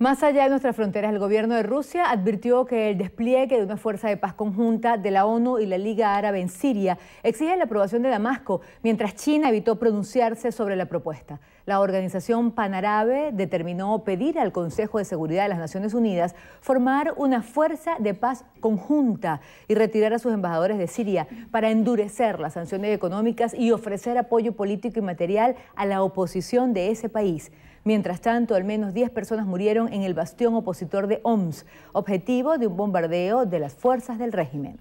Más allá de nuestras fronteras, el gobierno de Rusia advirtió que el despliegue de una fuerza de paz conjunta de la ONU y la Liga Árabe en Siria exige la aprobación de Damasco, mientras China evitó pronunciarse sobre la propuesta. La organización panarabe determinó pedir al Consejo de Seguridad de las Naciones Unidas formar una fuerza de paz conjunta y retirar a sus embajadores de Siria para endurecer las sanciones económicas y ofrecer apoyo político y material a la oposición de ese país. Mientras tanto, al menos 10 personas murieron en el bastión opositor de OMS, objetivo de un bombardeo de las fuerzas del régimen.